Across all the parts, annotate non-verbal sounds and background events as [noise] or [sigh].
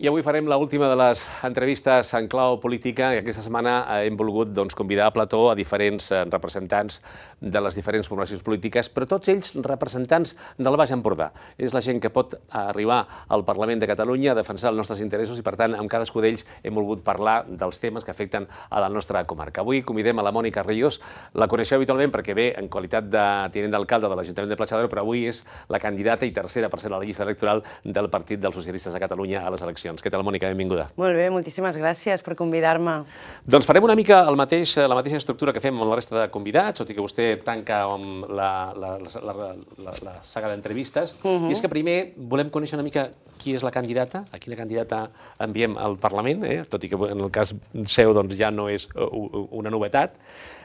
I avui farem l'última última de les entrevistes en clau política. Aquesta setmana eh, hem volgut doncs, convidar a Plató a diferents eh, representants de les diferents formacions polítiques, però tots ells representants del Baix Empordà. És la gent que pot eh, arribar al Parlament de Catalunya a defensar els nostres interessos i, per tant, amb cadascú d'ells hem volgut parlar dels temes que afecten a la nostra comarca. Avui convidem a la Mònica Ríos. La coneixeu habitualment perquè ve en qualitat de tinent d'alcalde de l'Ajuntament de Platja d'Aro, però avui és la candidata i tercera per ser la llista electoral del Partit dels Socialistes de Catalunya a les eleccions Comunicacions. Què tal, Mònica? Benvinguda. Molt bé, moltíssimes gràcies per convidar-me. Doncs farem una mica el mateix, la mateixa estructura que fem amb la resta de convidats, tot i que vostè tanca amb la, la, la, la, la saga d'entrevistes. Uh mhm. -huh. I és que primer volem conèixer una mica qui és la candidata, a quina candidata enviem al Parlament, eh? tot i que en el cas seu doncs, ja no és eh, una novetat.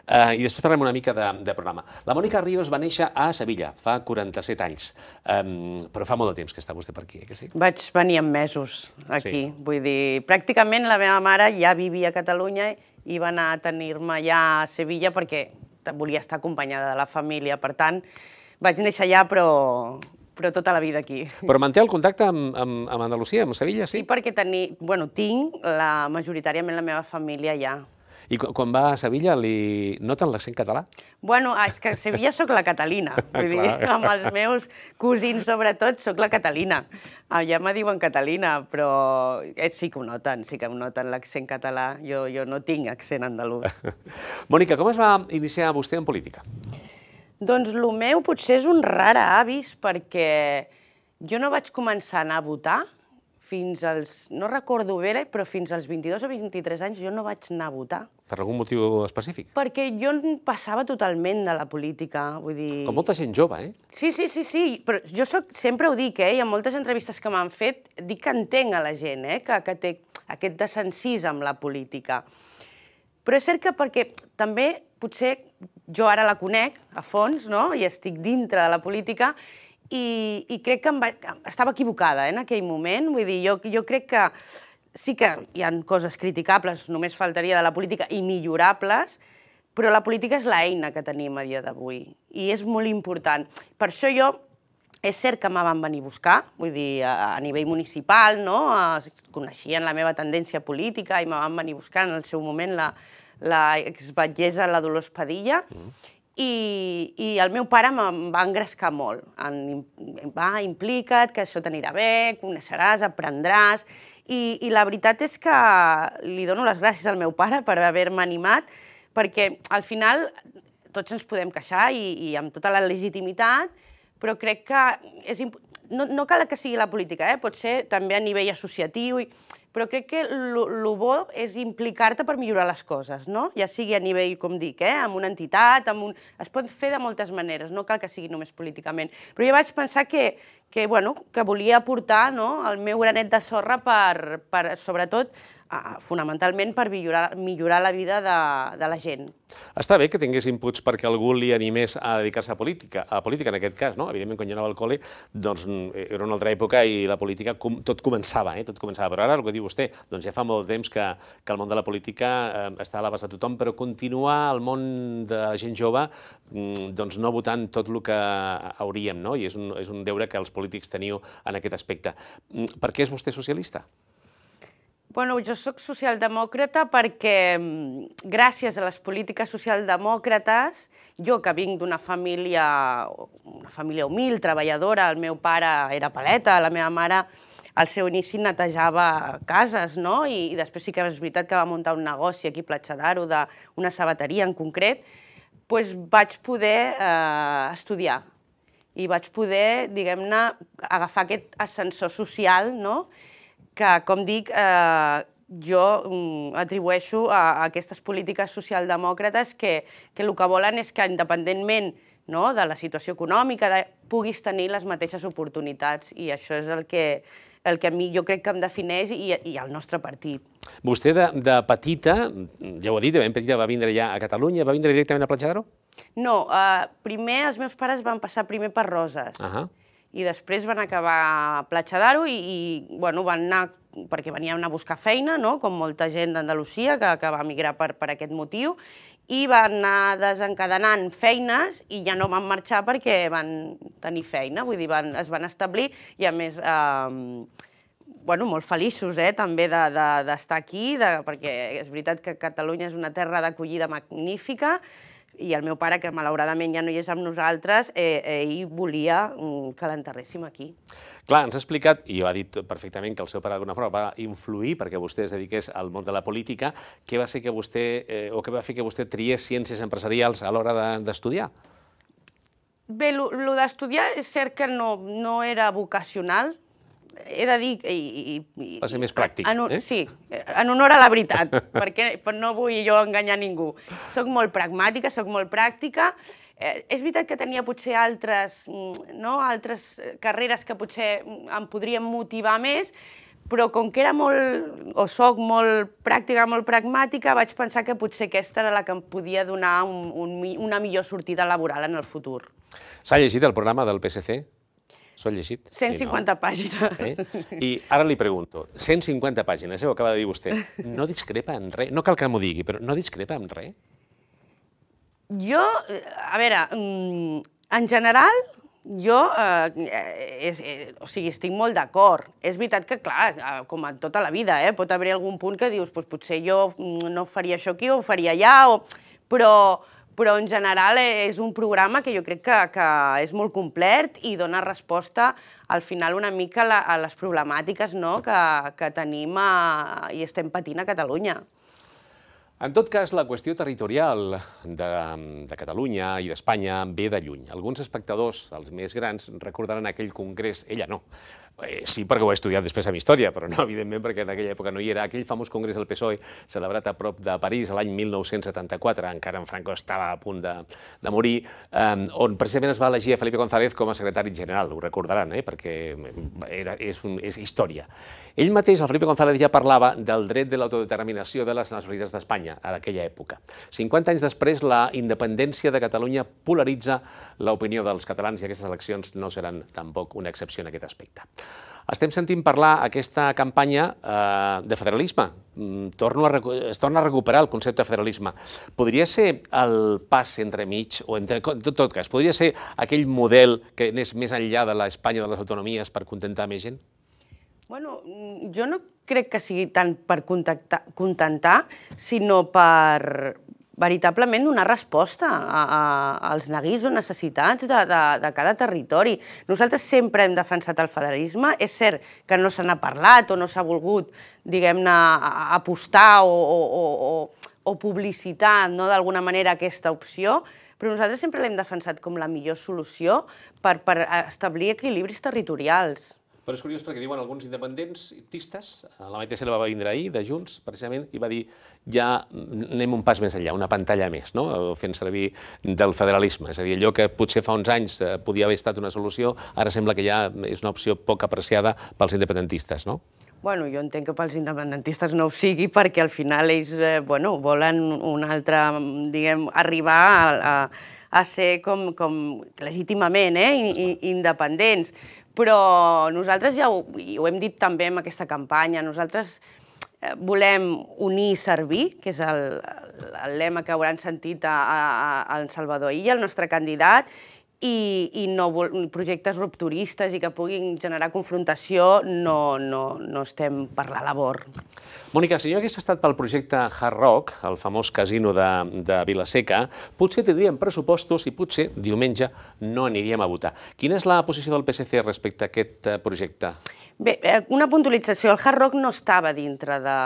Eh, I després parlem una mica de, de programa. La Mònica Ríos va néixer a Sevilla fa 47 anys, um, però fa molt de temps que està vostè per aquí, eh, que sí? Vaig venir en mesos aquí, sí. vull dir, pràcticament la meva mare ja vivia a Catalunya i va anar a tenir-me ja a Sevilla perquè volia estar acompanyada de la família, per tant, vaig néixer allà, però però tota la vida aquí. Però manté el contacte amb, amb, amb Andalusia, amb Sevilla, sí? Sí, perquè teni, bueno, tinc la majoritàriament la meva família allà. Ja. I quan va a Sevilla li noten l'accent català? Bueno, ah, és que a Sevilla sóc la Catalina. [laughs] Vull dir, amb els meus cosins, sobretot, sóc la Catalina. Ah, ja me diuen Catalina, però eh, sí que ho noten, sí que ho noten l'accent català. Jo, jo no tinc accent andalús. [laughs] Mònica, com es va iniciar vostè en política? Doncs el meu potser és un rara avis, perquè jo no vaig començar a anar a votar fins als... no recordo bé, eh, però fins als 22 o 23 anys jo no vaig anar a votar. Per algun motiu específic? Perquè jo passava totalment de la política, vull dir... Com molta gent jove, eh? Sí, sí, sí, sí, però jo soc, sempre ho dic, eh, i en moltes entrevistes que m'han fet, dic que entenc a la gent, eh, que, que té aquest desencís amb la política. Però és cert que perquè també potser jo ara la conec a fons, no?, i estic dintre de la política, i, i crec que em va, estava equivocada eh, en aquell moment. Vull dir, jo, jo crec que sí que hi han coses criticables, només faltaria de la política, i millorables, però la política és l'eina que tenim a dia d'avui i és molt important. Per això jo és cert que me van venir a buscar, vull dir, a, a nivell municipal, no? coneixien la meva tendència política i me van venir a buscar en el seu moment la, la exbatllesa, la Dolors Padilla, mm i, i el meu pare em va engrescar molt. En, va, implica't, que això t'anirà bé, coneixeràs, aprendràs... I, I la veritat és que li dono les gràcies al meu pare per haver-me animat, perquè al final tots ens podem queixar i, i amb tota la legitimitat, però crec que és no, no cal que sigui la política, eh? pot ser també a nivell associatiu, i, però crec que el bo és implicar-te per millorar les coses, no? Ja sigui a nivell, com dic, eh? amb una entitat, amb un... es pot fer de moltes maneres, no cal que sigui només políticament. Però jo vaig pensar que, que, bueno, que volia aportar no? el meu granet de sorra per, per sobretot, fonamentalment per millorar, millorar la vida de, de la gent. Està bé que tingués inputs perquè algú li animés a dedicar-se a política, a política en aquest cas, no? Evidentment, quan jo anava al col·le, doncs era una altra època i la política com, tot començava, eh? tot començava. Però ara, el que diu vostè, doncs ja fa molt temps que, que el món de la política eh, està a l'abast de tothom, però continuar el món de la gent jove mm, doncs no votant tot el que hauríem, no? I és un, és un deure que els polítics teniu en aquest aspecte. Mm, per què és vostè socialista? Bueno, jo sóc socialdemòcrata perquè mm, gràcies a les polítiques socialdemòcrates jo que vinc d'una família, una família humil, treballadora, el meu pare era paleta, la meva mare al seu inici netejava cases, no? I, i després sí que és veritat que va muntar un negoci aquí a Platja d'Aro, d'una sabateria en concret, doncs vaig poder eh, estudiar i vaig poder, diguem-ne, agafar aquest ascensor social, no?, que, com dic, eh, jo mm, atribueixo a, a aquestes polítiques socialdemòcrates que, que el que volen és que, independentment no, de la situació econòmica, de, puguis tenir les mateixes oportunitats. I això és el que, el que a mi jo crec que em defineix i, i el nostre partit. Vostè de, de petita, ja ho ha dit, de ben petita va vindre ja a Catalunya, va vindre directament a Platja d'Aro? No, eh, primer els meus pares van passar primer per Roses. Uh -huh i després van acabar a Platja d'Aro i, i bueno, van anar perquè venien a buscar feina, no? com molta gent d'Andalusia que, que va migrar per, per aquest motiu, i van anar desencadenant feines i ja no van marxar perquè van tenir feina, vull dir, van, es van establir i a més... Eh, bueno, molt feliços eh, també d'estar de, de, aquí, de, perquè és veritat que Catalunya és una terra d'acollida magnífica, i el meu pare, que malauradament ja no hi és amb nosaltres, eh, eh ell volia mm, que l'enterréssim aquí. Clar, ens ha explicat, i ho ha dit perfectament, que el seu pare d'alguna forma va influir perquè vostè es dediqués al món de la política. Què va ser que vostè, eh, o què va fer que vostè triés ciències empresarials a l'hora d'estudiar? De, Bé, el d'estudiar és cert que no, no era vocacional, he de dir... I, i, Va ser més pràctic, en, eh? Sí, en honor a la veritat, [laughs] perquè no vull jo enganyar ningú. Soc molt pragmàtica, soc molt pràctica. Eh, és veritat que tenia potser altres, mm, no, altres carreres que potser em podrien motivar més, però com que era molt, o soc molt pràctica, molt pragmàtica, vaig pensar que potser aquesta era la que em podia donar un, un, una millor sortida laboral en el futur. S'ha llegit el programa del PSC? S'ho ha llegit? 150 sí, no? pàgines. Eh? I ara li pregunto, 150 pàgines, eh, ho acaba de dir vostè, no discrepa en res? No cal que m'ho digui, però no discrepa en res? Jo, eh, a veure, mm, en general, jo eh, és, eh, o sigui, estic molt d'acord. És veritat que, clar, eh, com en tota la vida, eh, pot haver algun punt que dius pues, potser jo mm, no faria això aquí o ho faria allà, o... però però en general és un programa que jo crec que, que és molt complet i dona resposta al final una mica la, a les problemàtiques no? que, que tenim a, eh, i estem patint a Catalunya. En tot cas, la qüestió territorial de, de Catalunya i d'Espanya ve de lluny. Alguns espectadors, els més grans, recordaran aquell congrés, ella no, Eh, sí, perquè ho he estudiat després amb història, però no, evidentment, perquè en aquella època no hi era. Aquell famós congrés del PSOE, celebrat a prop de París l'any 1974, encara en Franco estava a punt de, de morir, eh, on precisament es va elegir a Felipe González com a secretari general, ho recordaran, eh, perquè era, és, un, és història. Ell mateix, el Felipe González, ja parlava del dret de l'autodeterminació de les nacionalitats d'Espanya a aquella època. 50 anys després, la independència de Catalunya polaritza l'opinió dels catalans i aquestes eleccions no seran tampoc una excepció en aquest aspecte. Estem sentint parlar aquesta campanya eh, de federalisme. Mm, torno a, es torna a recuperar el concepte de federalisme. Podria ser el pas entre mig, o entre, tot, tot cas, podria ser aquell model que anés més enllà de l'Espanya de les autonomies per contentar més gent? Bueno, mm, jo no crec que sigui tant per contactar, contentar, sinó per veritablement donar resposta a, a, als neguits o necessitats de, de, de cada territori. Nosaltres sempre hem defensat el federalisme. És cert que no se n'ha parlat o no s'ha volgut, diguem-ne, apostar o, o, o, o publicitar no, d'alguna manera aquesta opció, però nosaltres sempre l'hem defensat com la millor solució per, per establir equilibris territorials. Però és curiós perquè diuen alguns independentistes, eh, la Maite Selva va vindre ahir, de Junts, precisament, i va dir ja anem un pas més enllà, una pantalla més, no? Eh, fent servir del federalisme. És a dir, allò que potser fa uns anys eh, podia haver estat una solució, ara sembla que ja és una opció poc apreciada pels independentistes, no? Bueno, jo entenc que pels independentistes no ho sigui perquè al final ells eh, bueno, volen un altre, diguem, arribar a, a, a ser com, com legítimament eh, independents. Però nosaltres ja ho, ho hem dit també en aquesta campanya, nosaltres eh, volem unir i servir, que és el, el lema que hauran sentit a, a, a El Salvador Illa, el nostre candidat, i, i no projectes rupturistes i que puguin generar confrontació, no, no, no estem per la labor. Mònica, si jo hagués estat pel projecte Hard Rock, el famós casino de, de Vilaseca, potser tindríem pressupostos i potser diumenge no aniríem a votar. Quina és la posició del PSC respecte a aquest eh, projecte? Bé, eh, una puntualització. El Hard Rock no estava dintre de,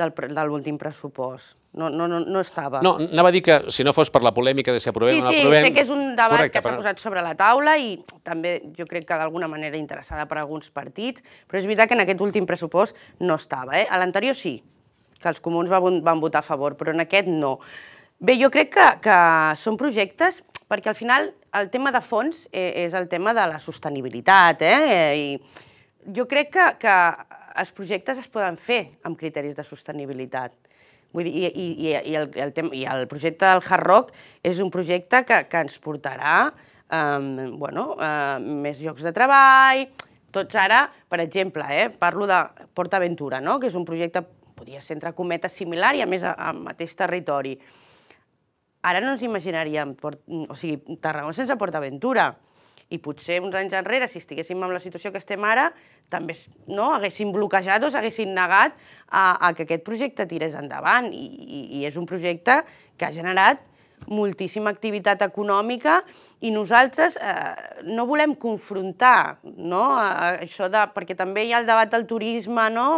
del, de l'últim pressupost. No, no, no, no estava. No, anava a dir que si no fos per la polèmica de si aprovem sí, o no aprovem... Sí, sí, sé que és un debat correcte, que s'ha però... posat sobre la taula i també jo crec que d'alguna manera interessada per alguns partits, però és veritat que en aquest últim pressupost no estava. Eh? A l'anterior sí, que els comuns van, van votar a favor, però en aquest no. Bé, jo crec que, que són projectes perquè al final el tema de fons eh, és el tema de la sostenibilitat, eh? I jo crec que, que els projectes es poden fer amb criteris de sostenibilitat Vull dir, i, i, i, el, el tem i el projecte del Hard Rock és un projecte que, que ens portarà um, bueno, uh, més llocs de treball, tots ara, per exemple, eh, parlo de PortAventura, Aventura, no? que és un projecte, podria ser entre cometes, similar i a més al mateix territori. Ara no ens imaginaríem Port, o sigui, Tarragona sense PortAventura, Aventura i potser uns anys enrere, si estiguéssim en la situació que estem ara, també no, haguéssim bloquejat o s'haguessin negat a, a que aquest projecte tirés endavant. I, i, I és un projecte que ha generat moltíssima activitat econòmica i nosaltres eh, no volem confrontar no? això de... perquè també hi ha el debat del turisme, no?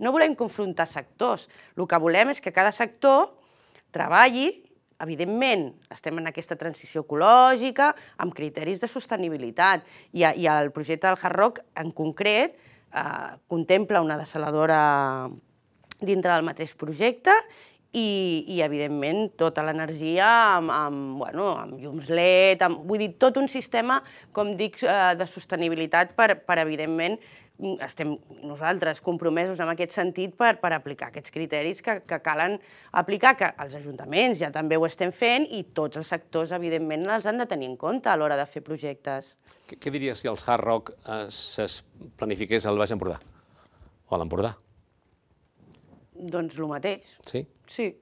No volem confrontar sectors. El que volem és que cada sector treballi evidentment, estem en aquesta transició ecològica amb criteris de sostenibilitat i, i el projecte del Hard Rock, en concret, eh, contempla una desaladora dintre del mateix projecte i, i evidentment, tota l'energia amb, amb, bueno, amb llums LED, amb, vull dir, tot un sistema, com dic, eh, de sostenibilitat per, per evidentment, Mm, estem nosaltres compromesos en aquest sentit per, per aplicar aquests criteris que, que calen aplicar, que els ajuntaments ja també ho estem fent i tots els sectors, evidentment, els han de tenir en compte a l'hora de fer projectes. Què, què diries si els Hard Rock eh, es planifiqués al Baix Empordà o a l'Empordà? Doncs el mateix. Sí? Sí.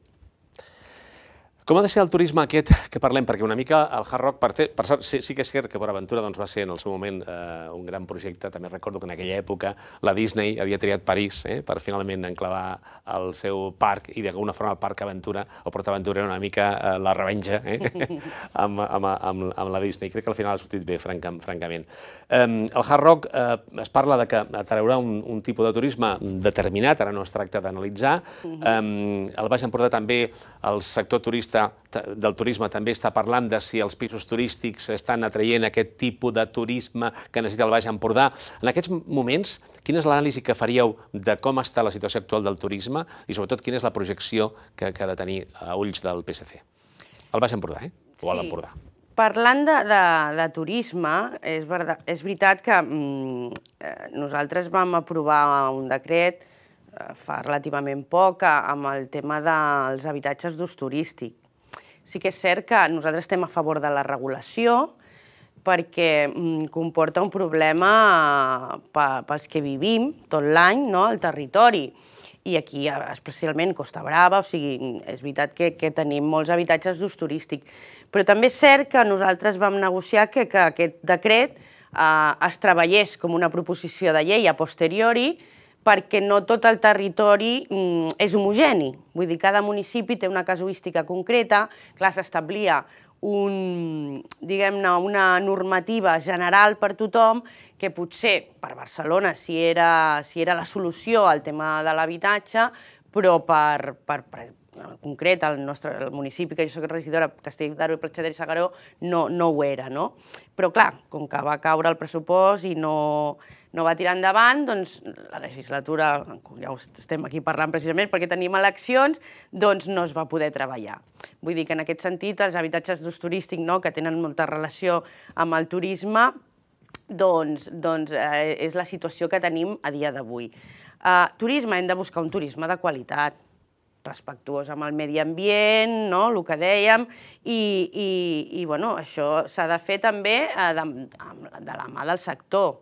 Com ha de ser el turisme aquest que parlem? Perquè una mica el Hard Rock, per, per sí, que és cert que Port Aventura doncs, va ser en el seu moment eh, un gran projecte. També recordo que en aquella època la Disney havia triat París eh, per finalment enclavar el seu parc i d'alguna forma el Parc Aventura, o Port Aventura era una mica eh, la revenja eh, [laughs] amb, amb, amb, amb la Disney. Crec que al final ha sortit bé, francament. el Hard Rock eh, es parla de que atraurà un, un tipus de turisme determinat, ara no es tracta d'analitzar. el Baix Empordà també, el sector turista ministre del Turisme també està parlant de si els pisos turístics estan atraient aquest tipus de turisme que necessita el Baix Empordà. En aquests moments, quina és l'anàlisi que faríeu de com està la situació actual del turisme i, sobretot, quina és la projecció que, que ha de tenir a ulls del PSC? El Baix Empordà, eh? O sí. a l'Empordà. Parlant de, de, de turisme, és, és veritat que mm, eh, nosaltres vam aprovar un decret eh, fa relativament poc amb el tema dels habitatges d'ús turístic. Sí que és cert que nosaltres estem a favor de la regulació, perquè mm, comporta un problema eh, pels que vivim tot l'any, no?, el territori. I aquí, eh, especialment, Costa Brava, o sigui, és veritat que, que tenim molts habitatges d'ús turístic. Però també és cert que nosaltres vam negociar que, que aquest decret eh, es treballés com una proposició de llei a posteriori, perquè no tot el territori mm, és homogeni. Vull dir, cada municipi té una casuística concreta, clar, s'establia un, diguem-ne, una normativa general per tothom que potser per Barcelona si era, si era la solució al tema de l'habitatge, però per, per, per, en concret el nostre el municipi que jo soc regidora, Castell d'Aro i Platja i Sagaró, no, no ho era, no? Però clar, com que va caure el pressupost i no, no va tirar endavant, doncs la legislatura, ja us estem aquí parlant precisament perquè tenim eleccions, doncs no es va poder treballar. Vull dir que en aquest sentit els habitatges d'ús turístic, no, que tenen molta relació amb el turisme, doncs, doncs eh, és la situació que tenim a dia d'avui. Eh, turisme, hem de buscar un turisme de qualitat, respectuós amb el medi ambient, no? el que dèiem, i, i, i bueno, això s'ha de fer també eh, de, de la mà del sector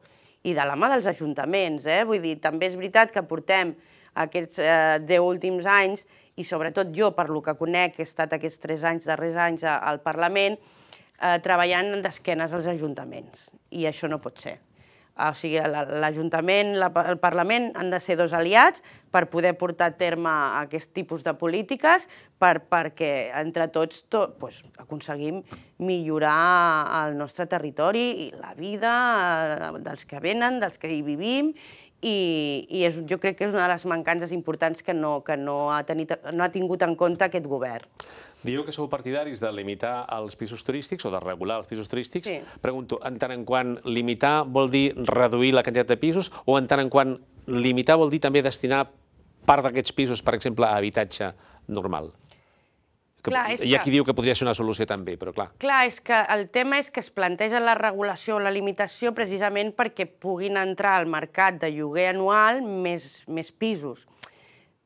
i de la mà dels ajuntaments. Eh? Vull dir, també és veritat que portem aquests eh, deu últims anys, i sobretot jo, per lo que conec, he estat aquests tres anys, darrers anys, al Parlament, eh, treballant d'esquenes als ajuntaments, i això no pot ser o sigui, l'Ajuntament, el Parlament han de ser dos aliats per poder portar a terme aquest tipus de polítiques per, perquè entre tots to, pues, aconseguim millorar el nostre territori i la vida eh, dels que venen, dels que hi vivim i, i és, jo crec que és una de les mancances importants que no, que no, ha, tenit, no ha tingut en compte aquest govern. Dieu que sou partidaris de limitar els pisos turístics o de regular els pisos turístics. Sí. Pregunto, en tant en quant limitar vol dir reduir la quantitat de pisos o en tant en quant limitar vol dir també destinar part d'aquests pisos, per exemple, a habitatge normal? Que, clar, és hi ha qui que... diu que podria ser una solució també, però clar. Clar, és que el tema és que es planteja la regulació o la limitació precisament perquè puguin entrar al mercat de lloguer anual més, més pisos.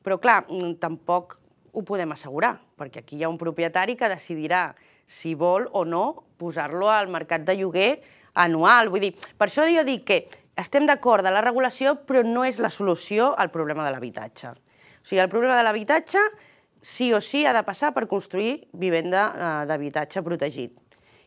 Però clar, mm, tampoc ho podem assegurar perquè aquí hi ha un propietari que decidirà si vol o no posar-lo al mercat de lloguer anual. Vull dir, per això jo dic que estem d'acord de la regulació, però no és la solució al problema de l'habitatge. O sigui, el problema de l'habitatge sí o sí ha de passar per construir vivenda eh, d'habitatge protegit.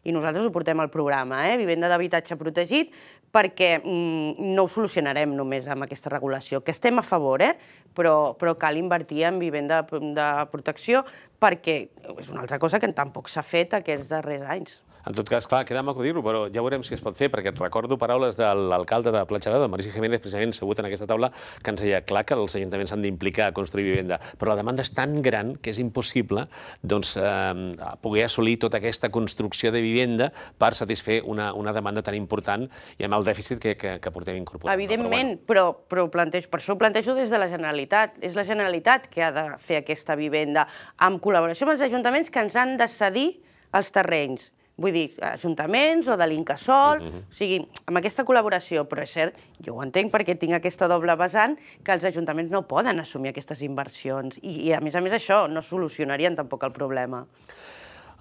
I nosaltres ho portem al programa, eh? vivenda d'habitatge protegit, perquè mm, no ho solucionarem només amb aquesta regulació, que estem a favor, eh? però, però cal invertir en vivenda de, de protecció perquè és una altra cosa que tampoc s'ha fet aquests darrers anys. En tot cas, clar, queda maco dir-ho, però ja veurem si es pot fer, perquè et recordo paraules de l'alcalde de Platja d'Aro, Marici Jiménez, precisament segut en aquesta taula, que ens deia, clar que els ajuntaments s'han d'implicar a construir vivenda, però la demanda és tan gran que és impossible doncs, eh, poder assolir tota aquesta construcció de vivenda per satisfer una, una demanda tan important i amb el dèficit que, que, que portem incorporat. Evidentment, no? però, bueno. però, però plantejo, per això ho plantejo des de la Generalitat. És la Generalitat que ha de fer aquesta vivenda, amb col·laboració amb els ajuntaments que ens han de cedir els terrenys vull dir, ajuntaments o de l'Incasol, o sigui, amb aquesta col·laboració, però és cert, jo ho entenc perquè tinc aquesta doble vessant, que els ajuntaments no poden assumir aquestes inversions, i, i a més a més això no solucionarien tampoc el problema.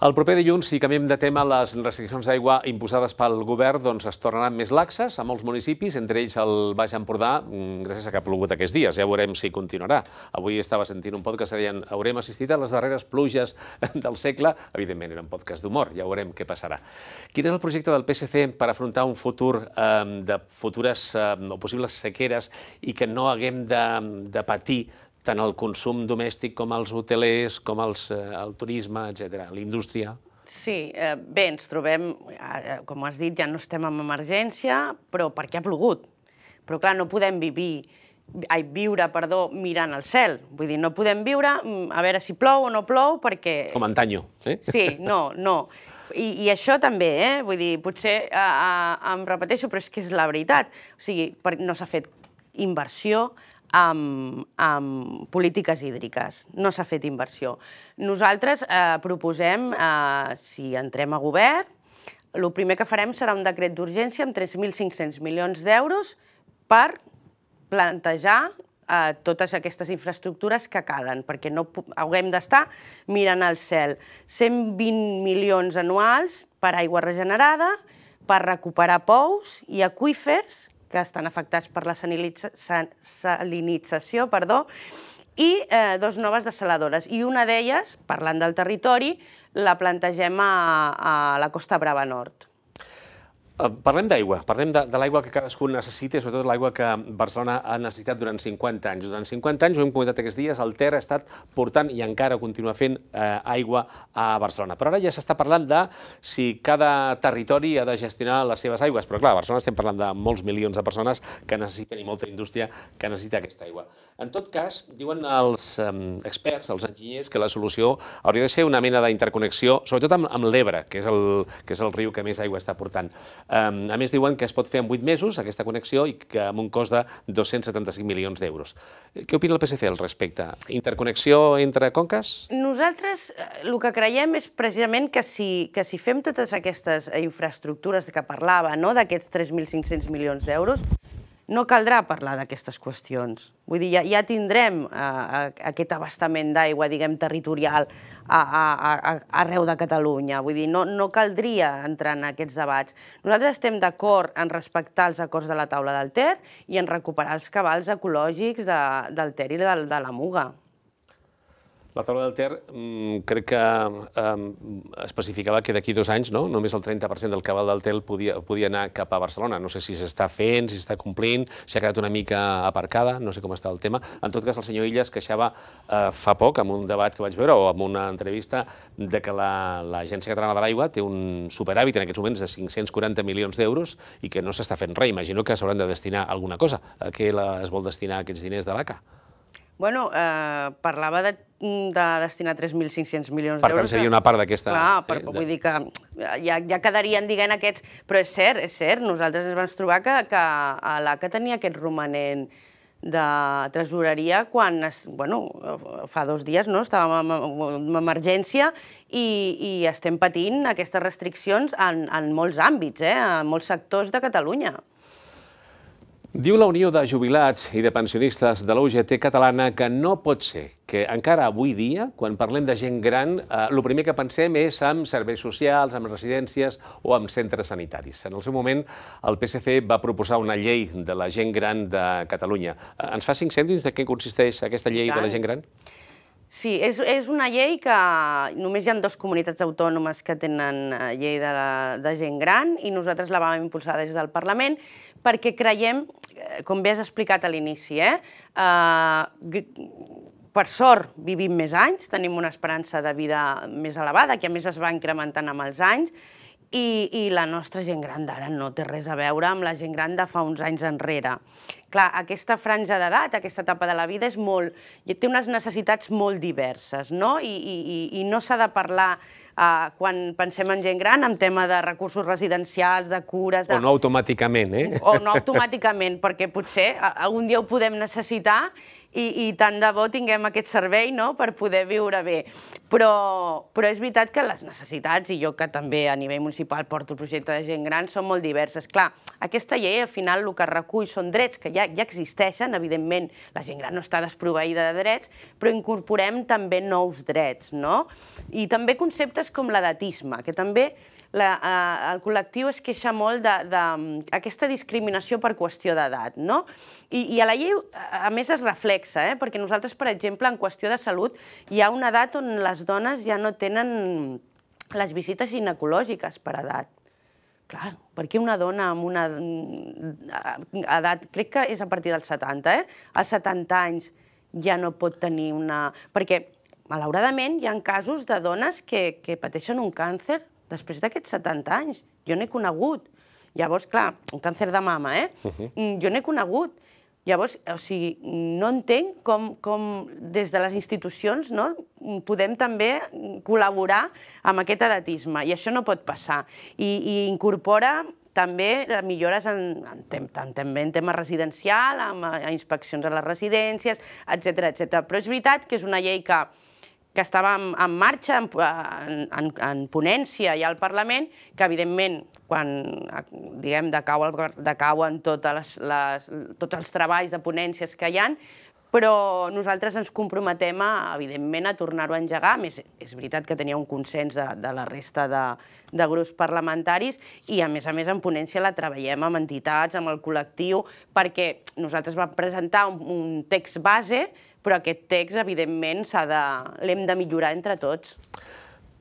El proper dilluns, si canviem de tema, les restriccions d'aigua imposades pel govern doncs, es tornaran més laxes a molts municipis, entre ells el Baix Empordà, mm, gràcies a que ha plogut aquests dies. Ja veurem si continuarà. Avui estava sentint un podcast que deien haurem assistit a les darreres pluges [laughs] del segle. Evidentment, era un podcast d'humor, ja veurem què passarà. Quin és el projecte del PSC per afrontar un futur eh, de futures eh, o possibles sequeres i que no haguem de, de patir tant el consum domèstic com els hotelers, com els, eh, el turisme, etc, l'indústria. Sí, eh, bé, ens trobem, eh, eh, com has dit, ja no estem en emergència, però perquè ha plogut. Però clar, no podem vivir ai, viure, perdó, mirant el cel. Vull dir, no podem viure mm, a veure si plou o no plou perquè... Com antanyo, sí? Sí, no, no. I, i això també, eh? Vull dir, potser a, eh, a, em repeteixo, però és que és la veritat. O sigui, per, no s'ha fet inversió, amb, amb polítiques hídriques. No s'ha fet inversió. Nosaltres eh, proposem, eh, si entrem a govern, el primer que farem serà un decret d'urgència amb 3.500 milions d'euros per plantejar eh, totes aquestes infraestructures que calen, perquè no haguem d'estar mirant al cel. 120 milions anuals per aigua regenerada, per recuperar pous i aqüífers que estan afectats per la salinització, perdó, i eh, dos noves desaladores. I una d'elles, parlant del territori, la plantegem a, a la Costa Brava Nord. Eh, parlem d'aigua, parlem de, de l'aigua que cadascú necessita sobretot l'aigua que Barcelona ha necessitat durant 50 anys. Durant 50 anys, ho hem comentat aquests dies, el Ter ha estat portant i encara continua fent eh, aigua a Barcelona. Però ara ja s'està parlant de si cada territori ha de gestionar les seves aigües. Però clar, a Barcelona estem parlant de molts milions de persones que necessiten i molta indústria que necessita aquesta aigua. En tot cas, diuen els eh, experts, els enginyers, que la solució hauria de ser una mena d'interconnexió, sobretot amb, amb l'Ebre, que, és el, que és el riu que més aigua està portant a més, diuen que es pot fer en 8 mesos aquesta connexió i que amb un cost de 275 milions d'euros. Què opina el PSC al respecte? Interconnexió entre conques? Nosaltres eh, el que creiem és precisament que si, que si fem totes aquestes infraestructures que parlava, no, d'aquests 3.500 milions d'euros, no caldrà parlar d'aquestes qüestions. Vull dir, ja, ja tindrem eh, eh aquest abastament d'aigua, diguem, territorial a, a, a, arreu de Catalunya. Vull dir, no, no caldria entrar en aquests debats. Nosaltres estem d'acord en respectar els acords de la taula del Ter i en recuperar els cabals ecològics de, del Ter i de, de la Muga. La taula del Ter mm, crec que eh, especificava que d'aquí dos anys no? només el 30% del cabal del Ter podia, podia anar cap a Barcelona. No sé si s'està fent, si s'està complint, si ha quedat una mica aparcada, no sé com està el tema. En tot cas, el senyor Illa es queixava eh, fa poc, en un debat que vaig veure o en una entrevista, de que l'Agència la, Catalana de l'Aigua té un superàvit en aquests moments de 540 milions d'euros i que no s'està fent res. Imagino que s'hauran de destinar alguna cosa. A què la, es vol destinar aquests diners de l'ACA? Bueno, eh, parlava de, de destinar 3.500 milions d'euros. Per tant, seria una part d'aquesta... Clar, eh, per, eh, vull dir que ja, ja quedarien, diguem, aquests... Però és cert, és cert, nosaltres ens vam trobar que, que a l'ACA tenia aquest romanent de tresoreria quan, bueno, fa dos dies no? estàvem en emergència i, i estem patint aquestes restriccions en, en molts àmbits, eh? en molts sectors de Catalunya. Diu la Unió de Jubilats i de Pensionistes de la UGT catalana que no pot ser que encara avui dia, quan parlem de gent gran, eh, el primer que pensem és en serveis socials, en residències o en centres sanitaris. En el seu moment, el PSC va proposar una llei de la gent gran de Catalunya. Eh, ens fa cinc cèntims de què consisteix aquesta llei de la gent gran? Sí, és, és una llei que només hi ha dues comunitats autònomes que tenen eh, llei de, la, de gent gran i nosaltres la vam impulsar des del Parlament perquè creiem Eh, com bé has explicat a l'inici, eh? Uh, per sort vivim més anys, tenim una esperança de vida més elevada, que a més es va incrementant amb els anys, i, i la nostra gent gran d'ara no té res a veure amb la gent gran de fa uns anys enrere. Clar, aquesta franja d'edat, aquesta etapa de la vida, és molt, té unes necessitats molt diverses, no? I, i, i no s'ha de parlar eh, quan pensem en gent gran, en tema de recursos residencials, de cures... De... O no automàticament, eh? O no automàticament, perquè potser eh, algun dia ho podem necessitar i, i tant de bo tinguem aquest servei no? per poder viure bé. Però, però és veritat que les necessitats, i jo que també a nivell municipal porto el projecte de gent gran, són molt diverses. Clar, aquesta llei al final el que recull són drets que ja, ja existeixen, evidentment la gent gran no està desproveïda de drets, però incorporem també nous drets, no? I també conceptes com l'edatisme, que també la, eh, el col·lectiu es queixa molt d'aquesta mm, discriminació per qüestió d'edat, no? I, I a la llei, a més, es reflexa, eh? perquè nosaltres, per exemple, en qüestió de salut, hi ha una edat on les dones ja no tenen les visites ginecològiques per edat. Clar, perquè una dona amb una mm, edat, crec que és a partir dels 70, eh? als 70 anys ja no pot tenir una... Perquè, malauradament, hi ha casos de dones que, que pateixen un càncer després d'aquests 70 anys, jo n'he conegut. Llavors, clar, un càncer de mama, eh? Uh -huh. Mm, jo n'he conegut. Llavors, o sigui, no entenc com, com des de les institucions no, podem també col·laborar amb aquest edatisme, i això no pot passar. I, i incorpora també millores en, en, tem, en, també en tema residencial, amb eh, inspeccions a les residències, etc etc. Però és veritat que és una llei que que estava en, en marxa, en, en, en ponència ja al Parlament, que evidentment quan diguem decau, decauen totes les, les, tots els treballs de ponències que hi han, però nosaltres ens comprometem, a, evidentment, a tornar-ho a engegar. A més, és veritat que tenia un consens de, de la resta de, de grups parlamentaris i, a més a més, en ponència la treballem amb entitats, amb el col·lectiu, perquè nosaltres vam presentar un, un text base però aquest text, evidentment, l'hem de, de millorar entre tots.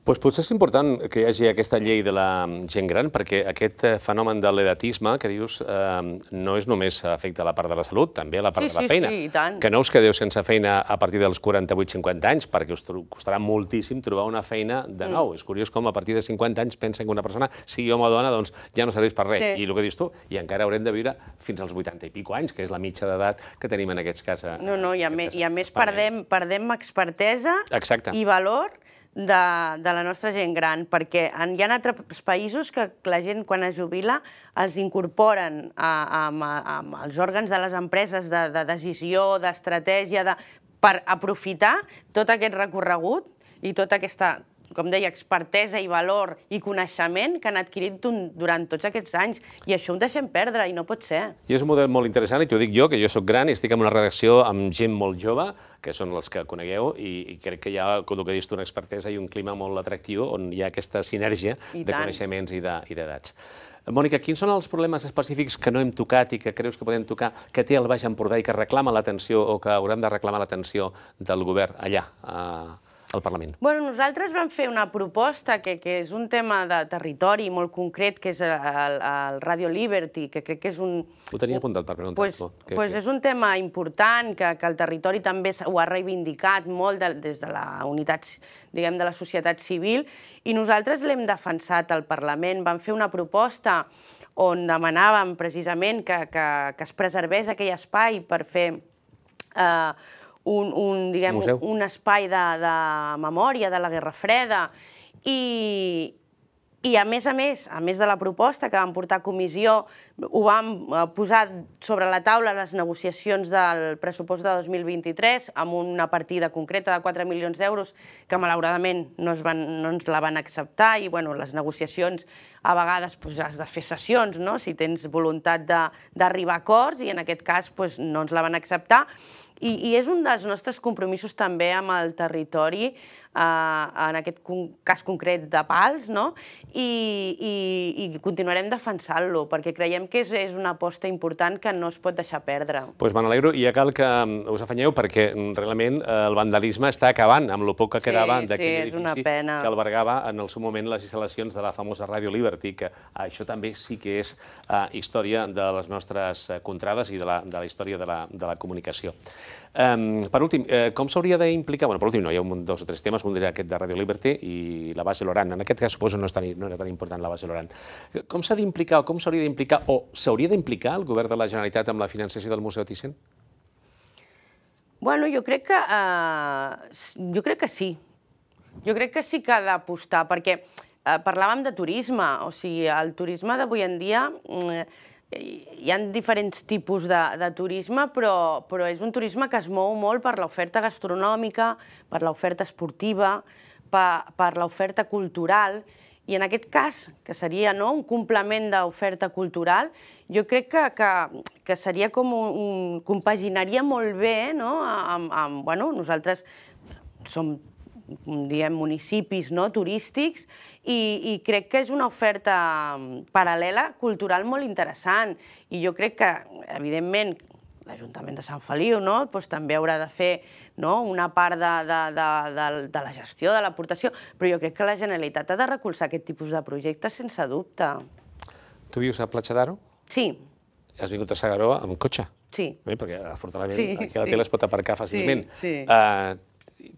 Pues doncs potser és important que hi hagi aquesta llei de la gent gran, perquè aquest eh, fenomen de l'edatisme que dius eh, no és només afecta a la part de la salut, també a la part sí, de la sí, feina. Sí, sí, Que no us quedeu sense feina a partir dels 48-50 anys, perquè us costarà moltíssim trobar una feina de mm. nou. Mm. És curiós com a partir de 50 anys pensen que una persona, si jo me dona, doncs ja no serveix per res. Sí. I el que dius tu, i encara haurem de viure fins als 80 i pico anys, que és la mitja d'edat que tenim en aquests cas. Eh, no, no, i a, més, i a més perdem, perdem expertesa Exacte. i valor de, de la nostra gent gran, perquè en, hi ha altres països que la gent, quan es jubila, els incorporen a, a, els òrgans de les empreses de, de decisió, d'estratègia, de, per aprofitar tot aquest recorregut i tota aquesta com deia, expertesa i valor i coneixement que han adquirit durant tots aquests anys. I això ho deixem perdre i no pot ser. I és un model molt interessant, i t'ho dic jo, que jo sóc gran i estic en una redacció amb gent molt jove, que són els que conegueu, i, i crec que hi ha, com el que dius una expertesa i un clima molt atractiu on hi ha aquesta sinergia I de tant. coneixements i d'edats. De, Mònica, quins són els problemes específics que no hem tocat i que creus que podem tocar, que té el Baix Empordà i que reclama l'atenció o que haurem de reclamar l'atenció del govern allà, a, al Parlament? Bueno, nosaltres vam fer una proposta que, que és un tema de territori molt concret, que és el, el Radio Liberty, que crec que és un... Ho tenia apuntat per preguntar-ho. Pues, pues que... és un tema important, que, que el territori també ho ha reivindicat molt de, des de la unitat, diguem, de la societat civil, i nosaltres l'hem defensat al Parlament. Vam fer una proposta on demanàvem precisament que, que, que es preservés aquell espai per fer eh, un, un, diguem, Museu. un espai de, de memòria de la Guerra Freda i, i a més a més, a més de la proposta que vam portar a comissió, ho vam eh, posar sobre la taula les negociacions del pressupost de 2023 amb una partida concreta de 4 milions d'euros que malauradament no, es van, no ens la van acceptar i bueno, les negociacions a vegades pues, has de fer sessions no? si tens voluntat d'arribar a acords i en aquest cas pues, no ens la van acceptar. I, I és un dels nostres compromisos també amb el territori en aquest cas concret de Pals, no? I, i, i continuarem defensant-lo, perquè creiem que és, és una aposta important que no es pot deixar perdre. Doncs pues me n'alegro, i ja cal que mm, us afanyeu, perquè mm, realment eh, el vandalisme està acabant amb el poc que quedava sí, d'aquell sí, edifici que albergava en el seu moment les instal·lacions de la famosa Ràdio Liberty, que això també sí que és eh, història de les nostres eh, contrades i de la, de la història de la, de la comunicació. Um, per últim, eh, com s'hauria d'implicar? Bueno, per últim, no, hi ha un, dos o tres temes, un era aquest de Radio Liberty i la base Loran. En aquest cas, suposo, no, és tan, no era tan important la base Loran. Eh, com s'ha d'implicar o com s'hauria d'implicar o s'hauria d'implicar el govern de la Generalitat amb la finançació del Museu Thyssen? Bueno, jo crec que, eh, jo crec que sí. Jo crec que sí que ha d'apostar, perquè eh, parlàvem de turisme, o sigui, el turisme d'avui en dia... Eh, hi ha diferents tipus de, de turisme, però, però és un turisme que es mou molt per l'oferta gastronòmica, per l'oferta esportiva, per, per l'oferta cultural, i en aquest cas, que seria no, un complement d'oferta cultural, jo crec que, que, que seria com un, un compaginaria molt bé no, amb, amb, bueno, nosaltres som diem, municipis no, turístics i, i crec que és una oferta mm, paral·lela cultural molt interessant i jo crec que, evidentment, l'Ajuntament de Sant Feliu no? doncs també haurà de fer no? una part de, de, de, de, de la gestió, de l'aportació, però jo crec que la Generalitat ha de recolzar aquest tipus de projectes sense dubte. Tu vius a Platja d'Aro? Sí. Has vingut a Sagaró amb cotxe? Sí. Bé, perquè, afortunadament, sí, aquí a la sí. tele es pot aparcar fàcilment. Sí, sí. Uh,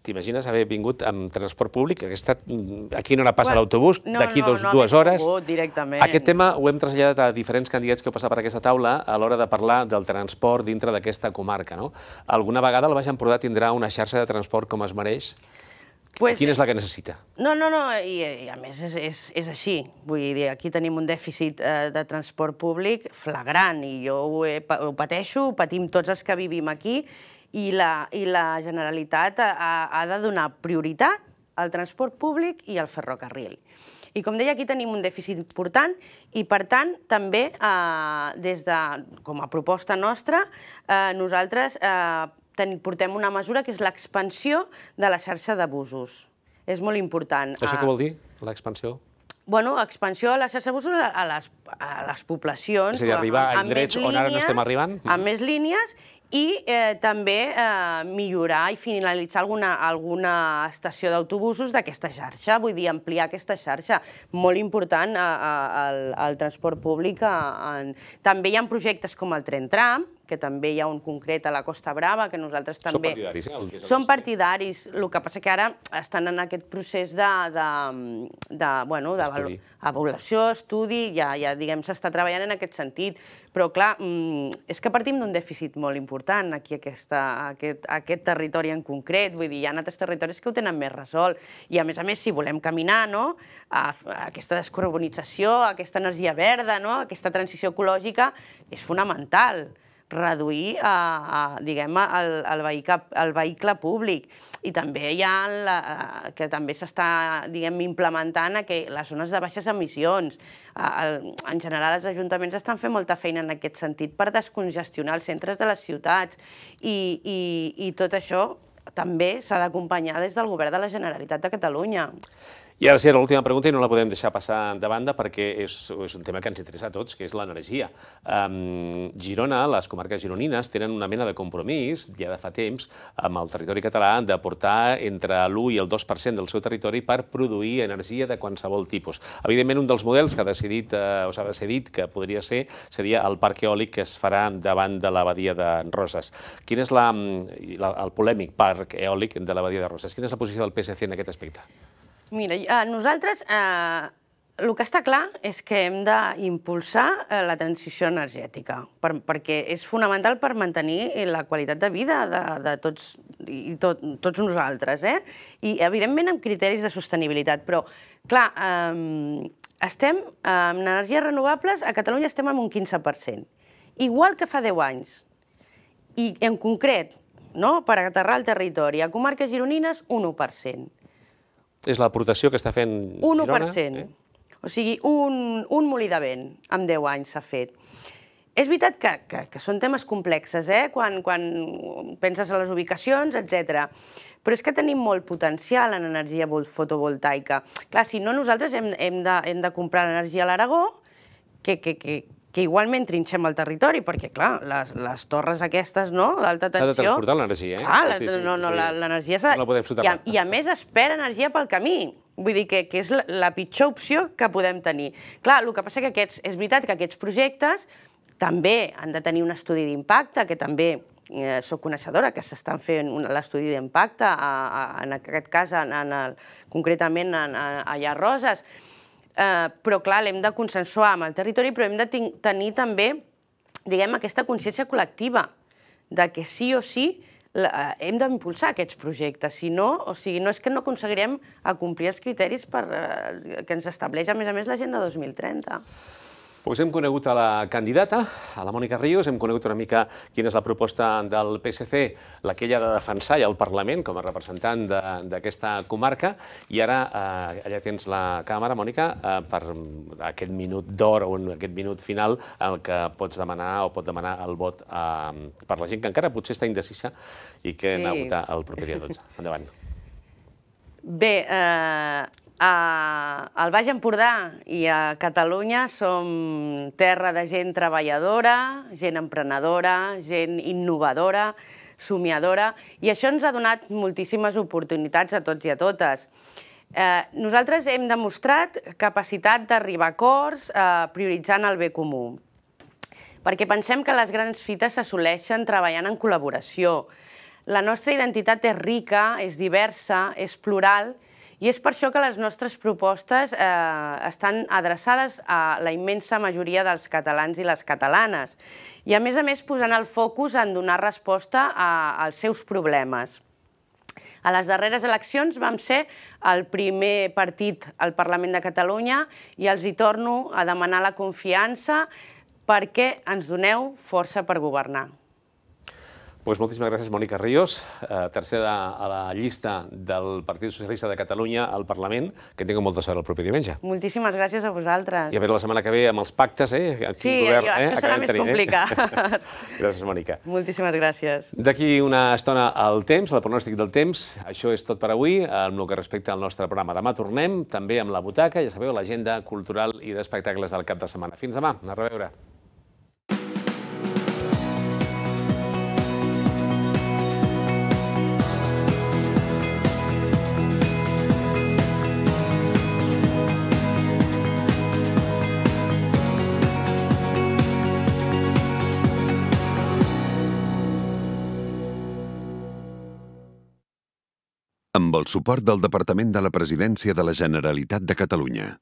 T'imagines haver vingut amb transport públic? Aquesta, mm, aquí no la passa bueno, l'autobús, no, d'aquí no, no dues hores. Directament. Aquest tema ho hem traslladat a diferents candidats que heu passat per aquesta taula a l'hora de parlar del transport dintre d'aquesta comarca. No? Alguna vegada el Baix Empordà tindrà una xarxa de transport com es mereix? Pues, Quina és la que necessita? No, no, no, i, i a més és, és, és així. Vull dir, aquí tenim un dèficit eh, de transport públic flagrant i jo ho, he, ho pateixo, ho patim tots els que vivim aquí i la, i la Generalitat ha, ha de donar prioritat al transport públic i al ferrocarril. I com deia, aquí tenim un dèficit important i, per tant, també, eh, des de, com a proposta nostra, eh, nosaltres eh, ten, portem una mesura que és l'expansió de la xarxa d'abusos. És molt important. Això eh. què vol dir, l'expansió? Bueno, expansió a les xarxes busos a les, a les poblacions... És a dir, arribar a, indrets on ara no estem arribant? Amb més línies i eh, també eh, millorar i finalitzar alguna, alguna estació d'autobusos d'aquesta xarxa, vull dir, ampliar aquesta xarxa. Molt important eh, eh el, el transport públic. Eh, en... També hi ha projectes com el tren tram, que també hi ha un concret a la Costa Brava, que nosaltres també... Són partidaris, eh? Són partidaris. El que passa que ara estan en aquest procés de, de, de, bueno, de estudi. avaluació, estudi, ja, ja diguem, s'està treballant en aquest sentit. Però, clar, mm, és que partim d'un dèficit molt important aquí, aquesta, aquest, aquest territori en concret. Vull dir, hi ha altres territoris que ho tenen més resolt. I, a més a més, si volem caminar, no?, a, a aquesta descarbonització, aquesta energia verda, no?, aquesta transició ecològica, és fonamental reduir a, a, diguem, el, el, vehicle, el vehicle públic. I també hi ha la, que també s'està diguem implementant que les zones de baixes emissions. En general, els ajuntaments estan fent molta feina en aquest sentit per descongestionar els centres de les ciutats i, i, i tot això també s'ha d'acompanyar des del govern de la Generalitat de Catalunya. I ara sí, l'última pregunta i no la podem deixar passar de banda perquè és, és un tema que ens interessa a tots, que és l'energia. Um, Girona, les comarques gironines, tenen una mena de compromís, ja de fa temps, amb el territori català de portar entre l'1 i el 2% del seu territori per produir energia de qualsevol tipus. Evidentment, un dels models que ha decidit uh, o s'ha decidit que podria ser seria el parc eòlic que es farà davant de la de Roses. Quin és la, mm, la, el polèmic parc eòlic de la de Roses? Quina és la posició del PSC en aquest aspecte? Mira, a eh, nosaltres eh, el que està clar és que hem d'impulsar eh, la transició energètica, per, perquè és fonamental per mantenir la qualitat de vida de, de tots, i tot, tots nosaltres, eh? i evidentment amb criteris de sostenibilitat, però clar, eh, estem eh, amb energies renovables, a Catalunya estem amb un 15%, igual que fa 10 anys, i en concret, no? per aterrar el territori, a comarques gironines, un 1%. És l'aportació que està fent un Girona? 1%. Eh? O sigui, un, un molí de vent amb 10 anys s'ha fet. És veritat que, que, que són temes complexes, eh? quan, quan penses a les ubicacions, etc. Però és que tenim molt potencial en energia fotovoltaica. Clar, si no, nosaltres hem, hem, de, hem de comprar l'energia a l'Aragó, que, que, que, que igualment trinxem el territori, perquè, clar, les, les torres aquestes, no?, d'alta tensió... S'ha de transportar l'energia, eh? Clar, la, sí, sí, no, no, sí. l'energia s'ha... No la podem sotar. I, a, I a més es perd energia pel camí. Vull dir que, que és la, la pitjor opció que podem tenir. Clar, el que passa que aquests, és veritat que aquests projectes també han de tenir un estudi d'impacte, que també eh, sóc coneixedora que s'estan fent l'estudi d'impacte, en aquest cas, en, en el, concretament en, en, allà a Roses, eh, però clar, l'hem de consensuar amb el territori, però hem de tenir també, diguem, aquesta consciència col·lectiva de que sí o sí la, eh, hem d'impulsar aquests projectes, si no, o sigui, no és que no aconseguirem acomplir els criteris per, eh, que ens estableix, a més a més, l'agenda 2030. Doncs hem conegut a la candidata, a la Mònica Ríos, hem conegut una mica quina és la proposta del PSC, la que ella ha de defensar i al Parlament com a representant d'aquesta comarca, i ara eh, allà tens la càmera, Mònica, eh, per aquest minut d'or o aquest minut final en el que pots demanar o pot demanar el vot eh, per la gent que encara potser està indecisa i que sí. anar a votar el proper dia 12. Endavant. Bé, eh, al Baix Empordà i a Catalunya som terra de gent treballadora, gent emprenedora, gent innovadora, somiadora, i això ens ha donat moltíssimes oportunitats a tots i a totes. Eh, nosaltres hem demostrat capacitat d'arribar a acords eh, prioritzant el bé comú, perquè pensem que les grans fites s'assoleixen treballant en col·laboració. La nostra identitat és rica, és diversa, és plural i és per això que les nostres propostes eh, estan adreçades a la immensa majoria dels catalans i les catalanes, i a més a més posant el focus en donar resposta a, als seus problemes. A les darreres eleccions vam ser el primer partit al Parlament de Catalunya i els hi torno a demanar la confiança perquè ens doneu força per governar. Pues moltíssimes gràcies, Mònica Ríos, eh, tercera a la llista del Partit Socialista de Catalunya al Parlament, que tinc molta sort el proper diumenge. Moltíssimes gràcies a vosaltres. I a veure la setmana que ve amb els pactes, eh? Aquí sí, govern, jo, eh, això eh? serà més tenint, eh? complicat. Eh? [laughs] gràcies, Mònica. Moltíssimes gràcies. D'aquí una estona al temps, el pronòstic del temps. Això és tot per avui, en el que respecta al nostre programa. Demà tornem, també amb la butaca, ja sabeu, l'agenda cultural i d'espectacles del cap de setmana. Fins demà, a reveure. amb el suport del Departament de la Presidència de la Generalitat de Catalunya.